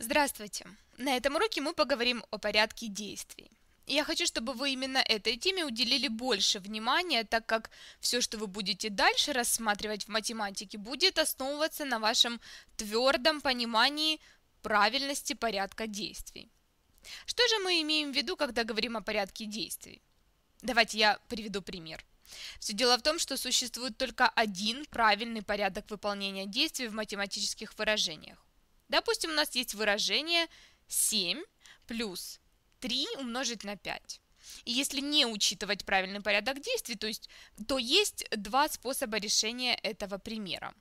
Здравствуйте! На этом уроке мы поговорим о порядке действий. Я хочу, чтобы вы именно этой теме уделили больше внимания, так как все, что вы будете дальше рассматривать в математике, будет основываться на вашем твердом понимании правильности порядка действий. Что же мы имеем в виду, когда говорим о порядке действий? Давайте я приведу пример. Все дело в том, что существует только один правильный порядок выполнения действий в математических выражениях. Допустим, у нас есть выражение 7 плюс 3 умножить на 5. И если не учитывать правильный порядок действий, то есть, то есть два способа решения этого примера.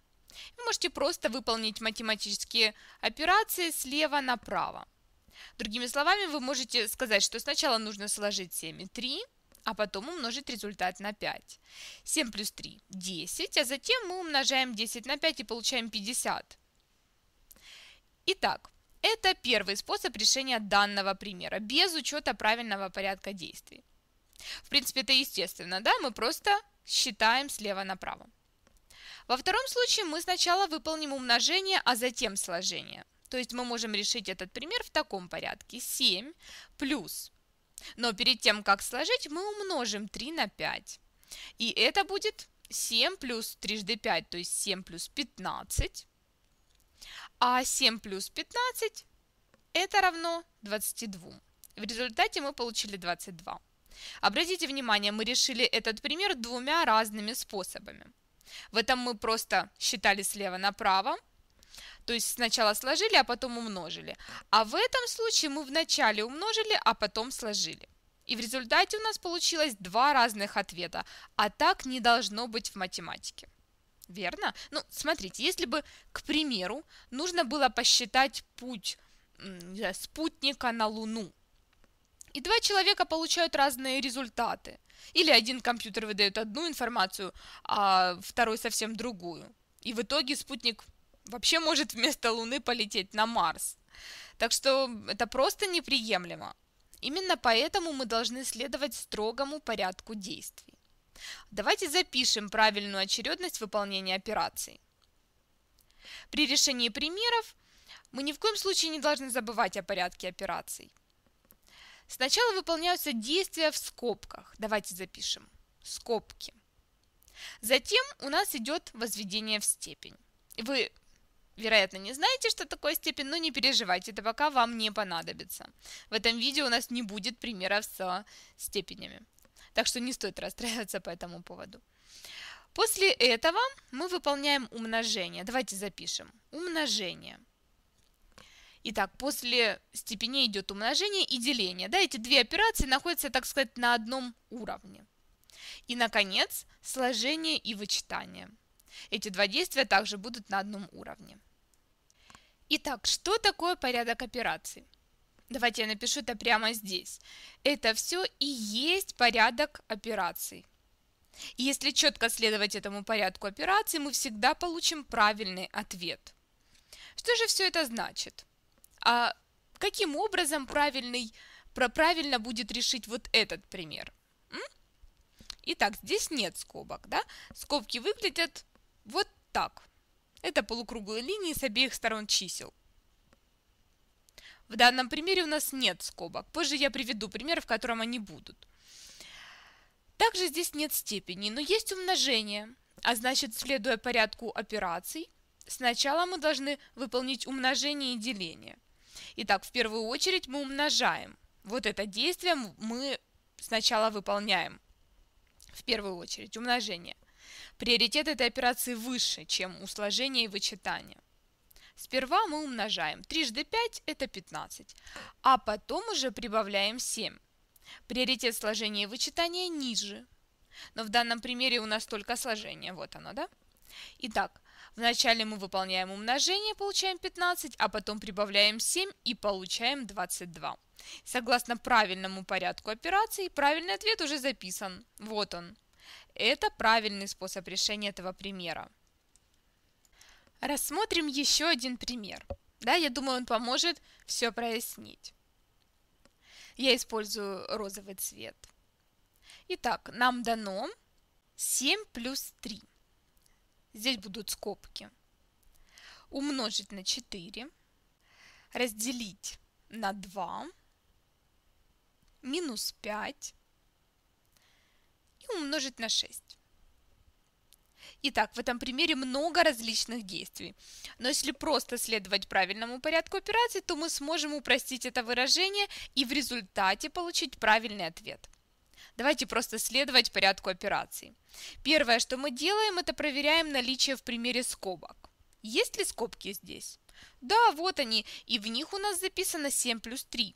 Вы можете просто выполнить математические операции слева направо. Другими словами, вы можете сказать, что сначала нужно сложить 7 и 3, а потом умножить результат на 5. 7 плюс 3 – 10, а затем мы умножаем 10 на 5 и получаем 50. Итак, это первый способ решения данного примера, без учета правильного порядка действий. В принципе, это естественно, да, мы просто считаем слева направо. Во втором случае мы сначала выполним умножение, а затем сложение. То есть мы можем решить этот пример в таком порядке. 7 плюс. Но перед тем, как сложить, мы умножим 3 на 5. И это будет 7 плюс трижды 5, то есть 7 плюс 15 а 7 плюс 15 это равно 22. В результате мы получили 22. Обратите внимание, мы решили этот пример двумя разными способами. В этом мы просто считали слева направо, то есть сначала сложили, а потом умножили. А в этом случае мы вначале умножили, а потом сложили. И в результате у нас получилось два разных ответа, а так не должно быть в математике верно? Ну, смотрите, если бы, к примеру, нужно было посчитать путь знаю, спутника на Луну, и два человека получают разные результаты, или один компьютер выдает одну информацию, а второй совсем другую, и в итоге спутник вообще может вместо Луны полететь на Марс. Так что это просто неприемлемо. Именно поэтому мы должны следовать строгому порядку действий. Давайте запишем правильную очередность выполнения операций. При решении примеров мы ни в коем случае не должны забывать о порядке операций. Сначала выполняются действия в скобках. Давайте запишем. Скобки. Затем у нас идет возведение в степень. Вы, вероятно, не знаете, что такое степень, но не переживайте, это пока вам не понадобится. В этом видео у нас не будет примеров со степенями так что не стоит расстраиваться по этому поводу. После этого мы выполняем умножение. Давайте запишем. Умножение. Итак, после степеней идет умножение и деление. Да, эти две операции находятся, так сказать, на одном уровне. И, наконец, сложение и вычитание. Эти два действия также будут на одном уровне. Итак, что такое порядок операций? Давайте я напишу это прямо здесь. Это все и есть порядок операций. И если четко следовать этому порядку операций, мы всегда получим правильный ответ. Что же все это значит? А каким образом правильный, правильно будет решить вот этот пример? М? Итак, здесь нет скобок. Да? Скобки выглядят вот так. Это полукруглые линии с обеих сторон чисел. В данном примере у нас нет скобок. Позже я приведу пример, в котором они будут. Также здесь нет степени, но есть умножение. А значит, следуя порядку операций, сначала мы должны выполнить умножение и деление. Итак, в первую очередь мы умножаем. Вот это действие мы сначала выполняем. В первую очередь умножение. Приоритет этой операции выше, чем усложение и вычитание. Сперва мы умножаем. Трижды 5 – это 15. А потом уже прибавляем 7. Приоритет сложения и вычитания ниже. Но в данном примере у нас только сложение. Вот оно, да? Итак, вначале мы выполняем умножение, получаем 15, а потом прибавляем 7 и получаем 22. Согласно правильному порядку операций, правильный ответ уже записан. Вот он. Это правильный способ решения этого примера. Рассмотрим еще один пример. Да, я думаю, он поможет все прояснить. Я использую розовый цвет. Итак, нам дано 7 плюс 3. Здесь будут скобки. Умножить на 4. Разделить на 2. Минус 5. И умножить на 6. Итак, в этом примере много различных действий. Но если просто следовать правильному порядку операций, то мы сможем упростить это выражение и в результате получить правильный ответ. Давайте просто следовать порядку операций. Первое, что мы делаем, это проверяем наличие в примере скобок. Есть ли скобки здесь? Да, вот они, и в них у нас записано 7 плюс 3.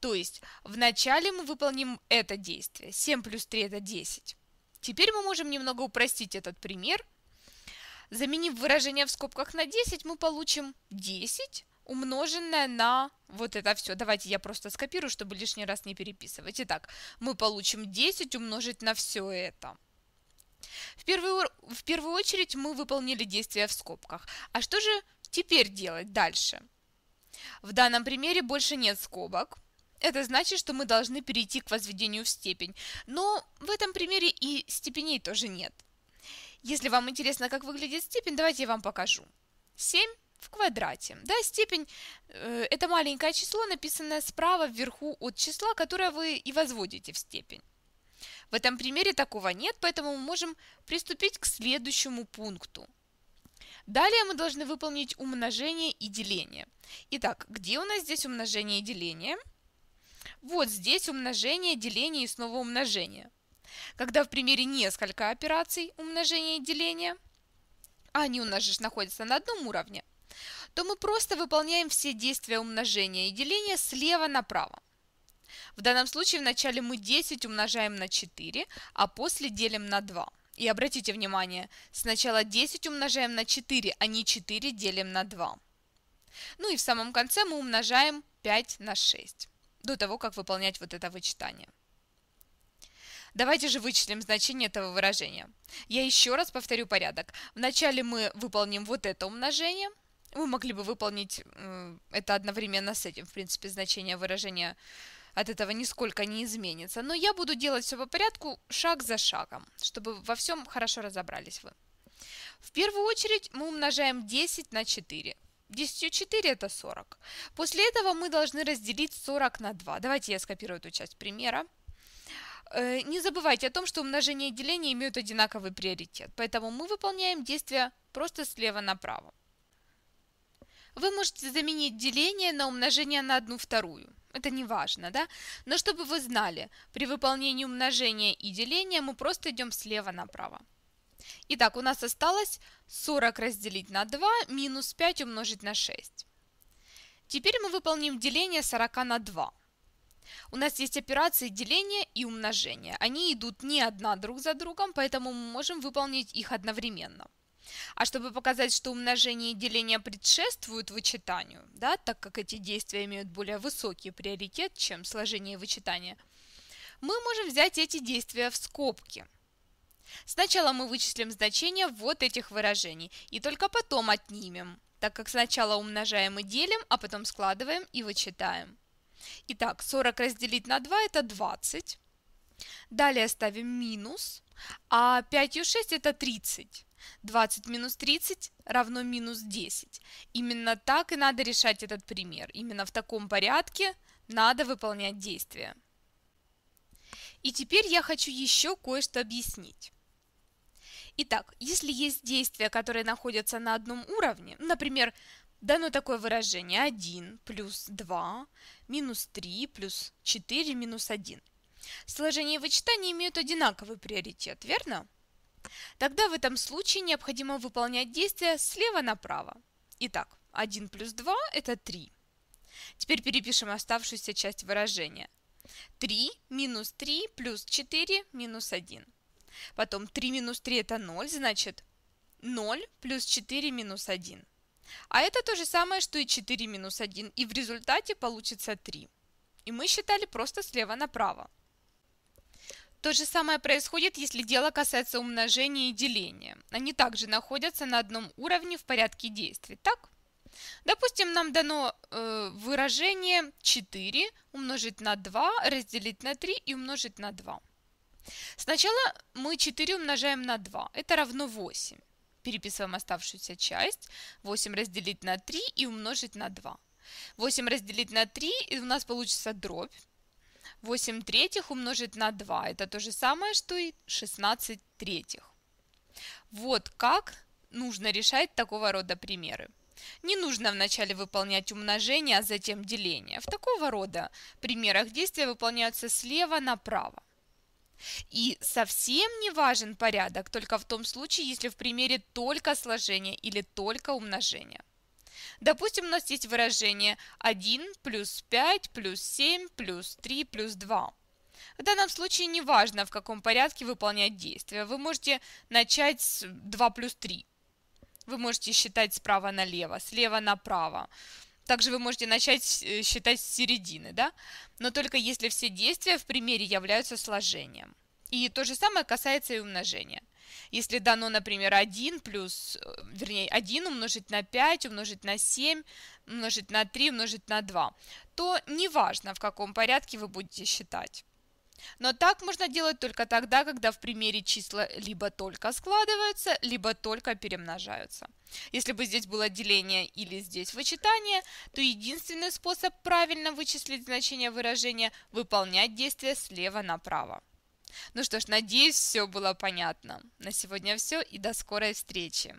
То есть вначале мы выполним это действие. 7 плюс 3 это 10. Теперь мы можем немного упростить этот пример. Заменив выражение в скобках на 10, мы получим 10 умноженное на вот это все. Давайте я просто скопирую, чтобы лишний раз не переписывать. Итак, мы получим 10 умножить на все это. В первую, в первую очередь мы выполнили действие в скобках. А что же теперь делать дальше? В данном примере больше нет скобок, это значит, что мы должны перейти к возведению в степень. Но в этом примере и степеней тоже нет. Если вам интересно, как выглядит степень, давайте я вам покажу. 7 в квадрате. Да, степень э, – это маленькое число, написанное справа вверху от числа, которое вы и возводите в степень. В этом примере такого нет, поэтому мы можем приступить к следующему пункту. Далее мы должны выполнить умножение и деление. Итак, где у нас здесь умножение и деление? – вот здесь умножение, деление и снова умножение. Когда в примере несколько операций умножения и деления, а они у нас же находятся на одном уровне, то мы просто выполняем все действия умножения и деления слева направо. В данном случае вначале мы 10 умножаем на 4, а после делим на 2. И обратите внимание, сначала 10 умножаем на 4, а не 4 делим на 2. Ну и в самом конце мы умножаем 5 на 6 до того, как выполнять вот это вычитание. Давайте же вычислим значение этого выражения. Я еще раз повторю порядок. Вначале мы выполним вот это умножение. Мы могли бы выполнить это одновременно с этим. В принципе, значение выражения от этого нисколько не изменится. Но я буду делать все по порядку, шаг за шагом, чтобы во всем хорошо разобрались вы. В первую очередь мы умножаем 10 на 4. 10 4 это 40. После этого мы должны разделить 40 на 2. Давайте я скопирую эту часть примера. Э, не забывайте о том, что умножение и деление имеют одинаковый приоритет, поэтому мы выполняем действие просто слева направо. Вы можете заменить деление на умножение на одну вторую. Это не важно, да? Но чтобы вы знали, при выполнении умножения и деления мы просто идем слева направо. Итак, у нас осталось 40 разделить на 2, минус 5 умножить на 6. Теперь мы выполним деление 40 на 2. У нас есть операции деления и умножения. Они идут не одна друг за другом, поэтому мы можем выполнить их одновременно. А чтобы показать, что умножение и деление предшествуют вычитанию, да, так как эти действия имеют более высокий приоритет, чем сложение и вычитание, мы можем взять эти действия в скобки – Сначала мы вычислим значение вот этих выражений и только потом отнимем, так как сначала умножаем и делим, а потом складываем и вычитаем. Итак, 40 разделить на 2 это 20. Далее ставим минус, а 5 и 6 это 30. 20 минус 30 равно минус 10. Именно так и надо решать этот пример. Именно в таком порядке надо выполнять действия. И теперь я хочу еще кое-что объяснить. Итак, если есть действия, которые находятся на одном уровне, ну, например, дано такое выражение 1 плюс 2 минус 3 плюс 4 минус 1. Сложение и вычитание имеют одинаковый приоритет, верно? Тогда в этом случае необходимо выполнять действия слева направо. Итак, 1 плюс 2 – это 3. Теперь перепишем оставшуюся часть выражения. 3 минус 3 плюс 4 минус 1. Потом 3 минус 3 это 0, значит 0 плюс 4 минус 1. А это то же самое, что и 4 минус 1, и в результате получится 3. И мы считали просто слева направо. То же самое происходит, если дело касается умножения и деления. Они также находятся на одном уровне в порядке действий, так? Допустим, нам дано э, выражение 4 умножить на 2, разделить на 3 и умножить на 2. Сначала мы 4 умножаем на 2, это равно 8. Переписываем оставшуюся часть, 8 разделить на 3 и умножить на 2. 8 разделить на 3, и у нас получится дробь. 8 третьих умножить на 2, это то же самое, что и 16 третьих. Вот как нужно решать такого рода примеры. Не нужно вначале выполнять умножение, а затем деление. В такого рода примерах действия выполняются слева направо. И совсем не важен порядок только в том случае, если в примере только сложение или только умножение. Допустим, у нас есть выражение 1 плюс 5 плюс 7 плюс 3 плюс 2. В данном случае не важно, в каком порядке выполнять действия. Вы можете начать с 2 плюс 3. Вы можете считать справа налево, слева направо. Также вы можете начать э, считать с середины, да? Но только если все действия в примере являются сложением. И то же самое касается и умножения. Если дано, например, 1 плюс, э, вернее, 1 умножить на 5, умножить на 7, умножить на 3, умножить на 2, то неважно, в каком порядке вы будете считать. Но так можно делать только тогда, когда в примере числа либо только складываются, либо только перемножаются. Если бы здесь было деление или здесь вычитание, то единственный способ правильно вычислить значение выражения – выполнять действие слева направо. Ну что ж, надеюсь, все было понятно. На сегодня все и до скорой встречи!